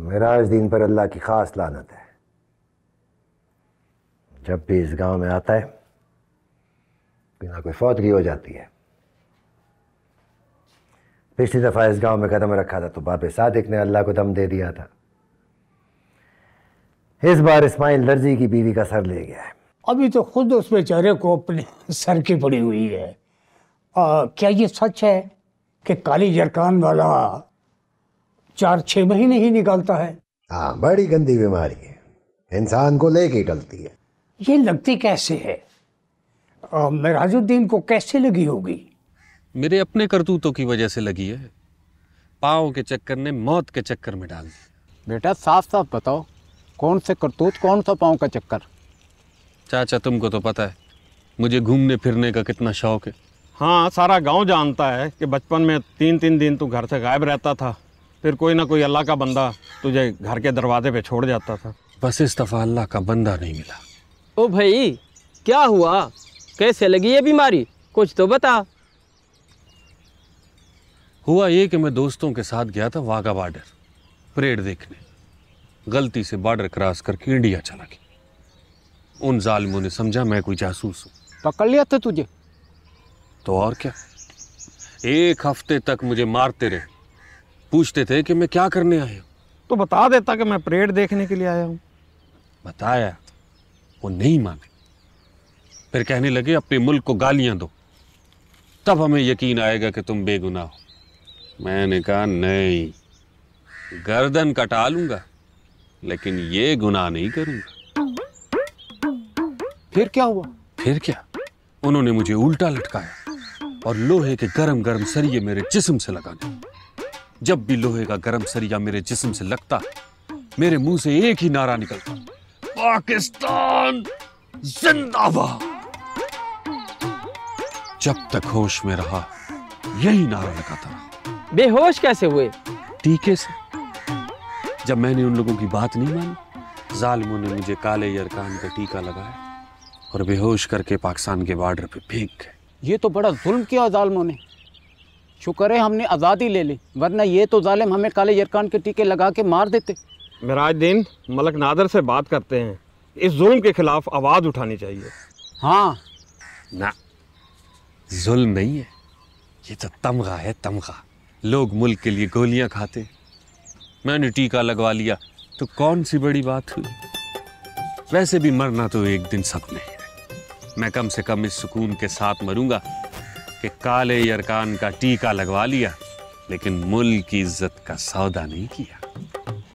मेराज दिन पर अल्लाह की ख़ास लानत है जब भी इस गांव में आता है बिना कोई फौतगी हो जाती है पिछली दफ़ा इस गांव में कदम रखा था तो बाबे सादिक ने अल्लाह को दम दे दिया था इस बार इस्माइल दर्जी की बीवी का सर ले गया है अभी तो खुद उस बेचारे को अपने सर की पड़ी हुई है आ, क्या ये सच है कि काली जरकान वाला चार छः महीने ही निकालता है हाँ बड़ी गंदी बीमारी है इंसान को लेके टलती है ये लगती कैसे है महराजुद्दीन को कैसे लगी होगी मेरे अपने करतूतों की वजह से लगी है पाओ के चक्कर ने मौत के चक्कर में डाल दिया बेटा साफ साफ बताओ कौन से करतूत कौन सा पाओ का चक्कर चाचा तुमको तो पता है मुझे घूमने फिरने का कितना शौक है हाँ सारा गांव जानता है कि बचपन में तीन तीन दिन तू घर से गायब रहता था फिर कोई ना कोई अल्लाह का बंदा तुझे घर के दरवाजे पे छोड़ जाता था बस इस दफ़ा अल्लाह का बंदा नहीं मिला ओ भाई क्या हुआ कैसे लगी ये बीमारी कुछ तो बता हुआ ये कि मैं दोस्तों के साथ गया था वाघा बॉर्डर परेड देखने गलती से बॉर्डर क्रॉस करके इंडिया चला गया उन जालिमों ने समझा मैं कोई जासूस हूं पकड़ लिया था तुझे तो और क्या एक हफ्ते तक मुझे मारते रहे पूछते थे कि मैं क्या करने आया हूँ तो बता देता कि मैं परेड देखने के लिए आया हूँ बताया वो नहीं माने फिर कहने लगे अपने मुल्क को गालियां दो तब हमें यकीन आएगा कि तुम बेगुनाह हो मैंने कहा नहीं गर्दन कटा लूंगा लेकिन ये गुनाह नहीं करूंगा फिर क्या हुआ फिर क्या उन्होंने मुझे उल्टा लटकाया और लोहे के गरम गरम सरिये मेरे जिस्म से लगा दिए जब भी लोहे का गर्म सरिया मेरे जिस्म से लगता मेरे मुंह से एक ही नारा निकलता पाकिस्तान जिंदाबाद जब तक होश में रहा यही नारा लगाता रहा बेहोश कैसे हुए टीके से जब मैंने उन लोगों की बात नहीं मानी जालिमों ने मुझे काले यरकान का टीका लगाया और बेहोश करके पाकिस्तान के बॉर्डर पे फेंक गए ये तो बड़ा जुल्म किया जालिमों ने शुक्र है हमने आज़ादी ले ली वरना ये तो ालिम हमें काले यरकान के टीके लगा के मार देते मराज दिन मलक नादर से बात करते हैं इस जुल्म के खिलाफ आवाज़ उठानी चाहिए हाँ ना जुल्म नहीं है ये तो तमगा है तमगा लोग मुल्क के लिए गोलियां खाते मैंने टीका लगवा लिया तो कौन सी बड़ी बात हुई वैसे भी मरना तो एक दिन सपने मैं कम से कम इस सुकून के साथ मरूंगा कि काले यरकान का टीका लगवा लिया लेकिन मुल्क की इज्जत का सौदा नहीं किया